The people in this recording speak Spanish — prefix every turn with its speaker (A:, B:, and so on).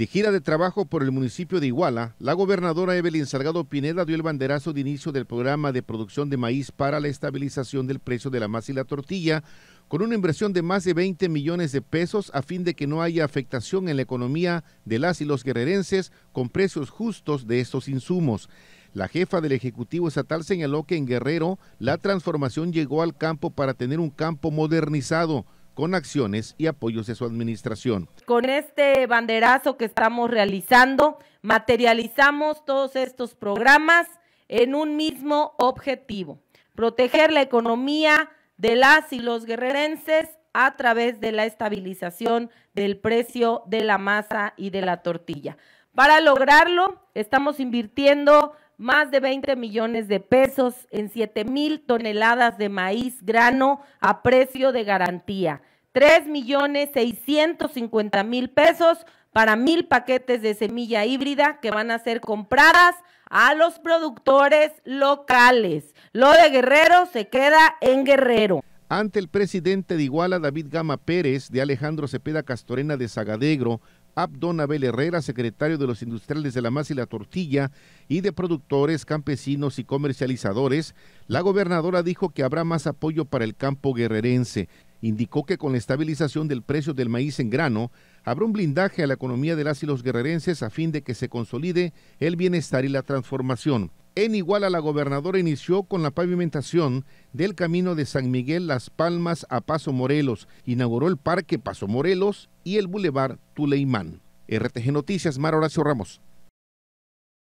A: De gira de trabajo por el municipio de Iguala, la gobernadora Evelyn Salgado Pineda dio el banderazo de inicio del programa de producción de maíz para la estabilización del precio de la masa y la tortilla, con una inversión de más de 20 millones de pesos a fin de que no haya afectación en la economía de las y los guerrerenses con precios justos de estos insumos. La jefa del Ejecutivo Estatal señaló que en Guerrero la transformación llegó al campo para tener un campo modernizado con acciones y apoyos de su administración.
B: Con este banderazo que estamos realizando, materializamos todos estos programas en un mismo objetivo, proteger la economía de las y los guerrerenses a través de la estabilización del precio de la masa y de la tortilla. Para lograrlo, estamos invirtiendo más de 20 millones de pesos en 7 mil toneladas de maíz grano a precio de garantía. 3 millones 650 mil pesos para mil paquetes de semilla híbrida que van a ser compradas a los productores locales. Lo de Guerrero se queda en Guerrero. Ante el
A: presidente de Iguala, David Gama Pérez, de Alejandro Cepeda Castorena de sagadegro Abdon Abel Herrera, secretario de los industriales de la masa y la tortilla y de productores, campesinos y comercializadores, la gobernadora dijo que habrá más apoyo para el campo guerrerense. Indicó que con la estabilización del precio del maíz en grano, habrá un blindaje a la economía de las y los guerrerenses a fin de que se consolide el bienestar y la transformación. En a la gobernadora inició con la pavimentación del camino de San Miguel Las Palmas a Paso Morelos, inauguró el Parque Paso Morelos y el Boulevard Tuleimán. RTG Noticias, Mar Horacio Ramos.